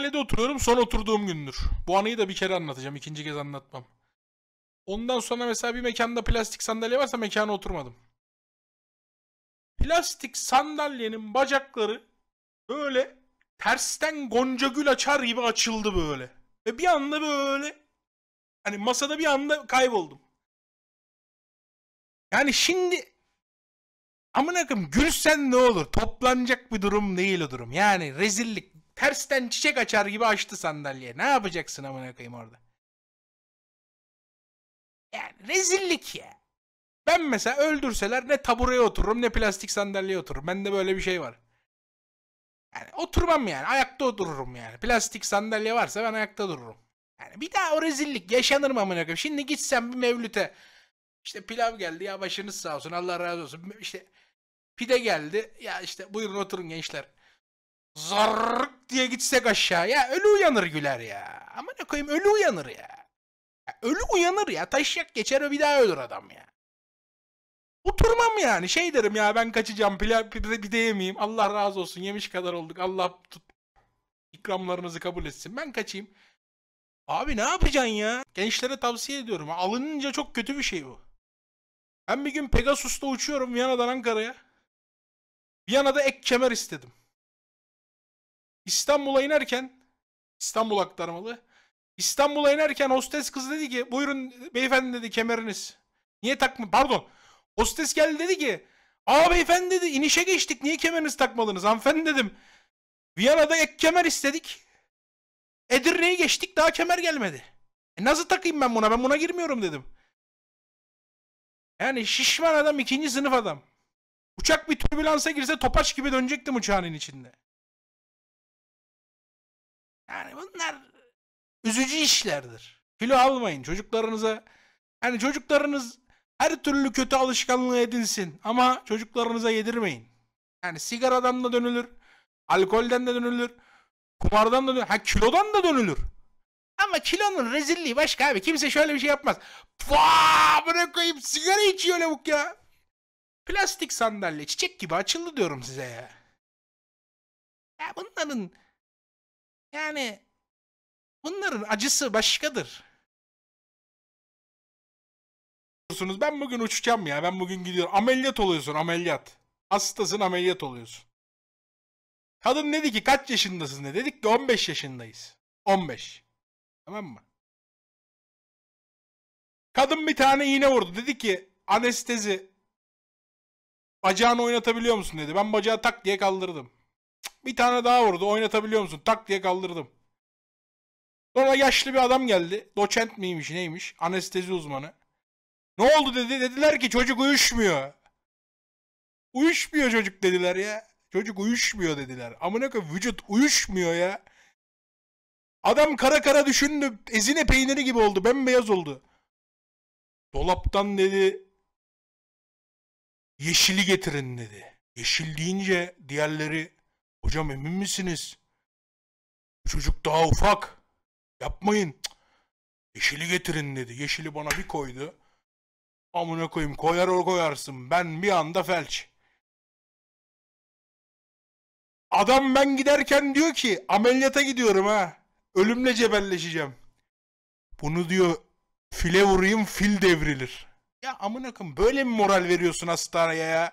mahallede oturuyorum son oturduğum gündür. Bu anıyı da bir kere anlatacağım. ikinci kez anlatmam. Ondan sonra mesela bir mekanda plastik sandalye varsa mekana oturmadım. Plastik sandalyenin bacakları böyle tersten gonca gül açar gibi açıldı böyle. Ve bir anda böyle hani masada bir anda kayboldum. Yani şimdi amına koyayım gülsen ne olur? Toplanacak bir durum değil o durum. Yani rezillik tersten çiçek açar gibi açtı sandalye. Ne yapacaksın amına koyayım orada? Yani rezillik ya. Ben mesela öldürseler ne tabureye otururum ne plastik sandalyeye otururum. Bende böyle bir şey var. Yani oturmam yani. Ayakta dururum yani. Plastik sandalye varsa ben ayakta dururum. Yani bir daha o rezillik yaşanır mı amına koyayım? Şimdi gitsem bir mevlüte. İşte pilav geldi ya başınız sağ olsun Allah razı olsun. İşte pide geldi ya işte buyurun oturun gençler. Zarrık diye gitsek aşağı. Ya ölü uyanır güler ya. Ama ne koyayım ölü uyanır ya. ya ölü uyanır ya. Taşyak geçer ve bir daha ölür adam ya. Oturmam yani. Şey derim ya ben kaçacağım. Pide, pide, pide yemeyeyim. Allah razı olsun. Yemiş kadar olduk. Allah tut ikramlarınızı kabul etsin. Ben kaçayım. Abi ne yapacaksın ya? Gençlere tavsiye ediyorum. Alınınca çok kötü bir şey bu. Ben bir gün Pegasus'ta uçuyorum Viyana'dan Ankara'ya. Viyana'da ek kemer istedim. İstanbul'a inerken İstanbul aktarmalı. İstanbul'a inerken hostes kız dedi ki buyurun beyefendi dedi kemeriniz. Niye takma pardon. Hostes geldi dedi ki aa beyefendi dedi inişe geçtik niye kemeriniz takmadınız hanımefendi dedim. Viyana'da ek kemer istedik. Edirne'yi geçtik daha kemer gelmedi. E nasıl takayım ben buna ben buna girmiyorum dedim. Yani şişman adam ikinci sınıf adam. Uçak bir türbülansa girse topaç gibi dönecektim uçağın içinde. Yani bunlar üzücü işlerdir. Kilo almayın çocuklarınıza. Yani çocuklarınız her türlü kötü alışkanlığı edinsin ama çocuklarınıza yedirmeyin. Yani sigaradan da dönülür, alkolden de dönülür, kumardan da dönülür, ha kilodan da dönülür. Ama kilonun rezilliği başka abi. Kimse şöyle bir şey yapmaz. Vaa bırakayım sigara içiyor lavuk ya. Plastik sandalye çiçek gibi açıldı diyorum size ya. Ya bunların yani bunların acısı başkadır. Diyorsunuz ben bugün uçacağım ya ben bugün gidiyorum. Ameliyat oluyorsun ameliyat. Hastasın ameliyat oluyorsun. Kadın dedi ki kaç yaşındasın ne dedik ki 15 yaşındayız. 15. Tamam mı? Kadın bir tane iğne vurdu. Dedi ki anestezi bacağını oynatabiliyor musun dedi. Ben bacağı tak diye kaldırdım. Bir tane daha vurdu. Oynatabiliyor musun? Tak diye kaldırdım. Sonra yaşlı bir adam geldi. Doçent miymiş neymiş? Anestezi uzmanı. Ne oldu dedi. Dediler ki çocuk uyuşmuyor. Uyuşmuyor çocuk dediler ya. Çocuk uyuşmuyor dediler. Ama ne koyayım vücut uyuşmuyor ya. Adam kara kara düşündü. Ezine peyniri gibi oldu. Bembeyaz oldu. Dolaptan dedi yeşili getirin dedi. Yeşil deyince diğerleri Hocam emin misiniz? Çocuk daha ufak. Yapmayın. Yeşili getirin dedi. Yeşili bana bir koydu. Amına koyayım koyar o koyarsın. Ben bir anda felç. Adam ben giderken diyor ki ameliyata gidiyorum ha. Ölümle cebelleşeceğim. Bunu diyor file vurayım fil devrilir. Ya amına koyayım böyle mi moral veriyorsun hastaneye ya?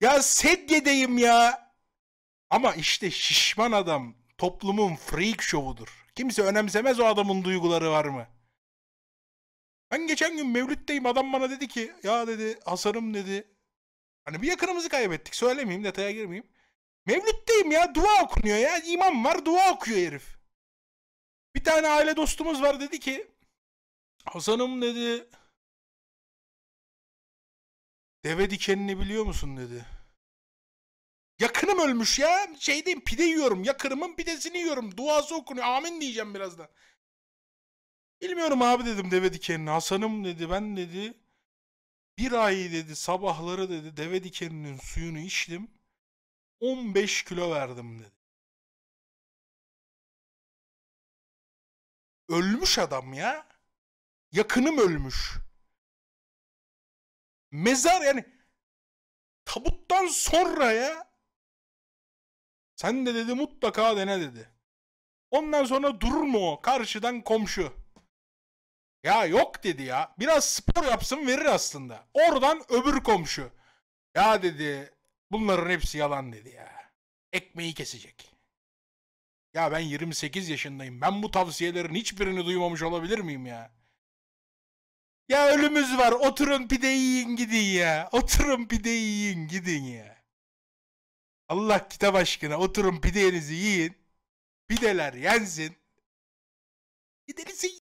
Ya sedyedeyim ya. Ama işte şişman adam toplumun freak şovudur. Kimse önemsemez o adamın duyguları var mı? Ben geçen gün Mevlüt'teyim adam bana dedi ki ya dedi Hasan'ım dedi. Hani bir yakınımızı kaybettik söylemeyeyim detaya girmeyeyim. Mevlüt'teyim ya dua okunuyor ya imam var dua okuyor herif. Bir tane aile dostumuz var dedi ki Hasan'ım dedi deve dikenini biliyor musun dedi. Yakınım ölmüş ya. şey Şeydeyim pide yiyorum. Yakınımın pidesini yiyorum. Duası okunuyor. Amin diyeceğim birazdan. Bilmiyorum abi dedim deve dikenini. Hasan'ım dedi ben dedi. Bir ay dedi sabahları dedi deve dikeninin suyunu içtim. 15 kilo verdim dedi. Ölmüş adam ya. Yakınım ölmüş. Mezar yani tabuttan sonra ya sen de dedi mutlaka dene dedi. Ondan sonra durur mu o? Karşıdan komşu. Ya yok dedi ya. Biraz spor yapsın verir aslında. Oradan öbür komşu. Ya dedi bunların hepsi yalan dedi ya. Ekmeği kesecek. Ya ben 28 yaşındayım. Ben bu tavsiyelerin hiçbirini duymamış olabilir miyim ya? Ya ölümüz var. Oturun pide yiyin gidin ya. Oturun pide yiyin gidin ya. Allah kitap aşkına oturun pidenizi yiyin. Pideler yensin. Pidenizi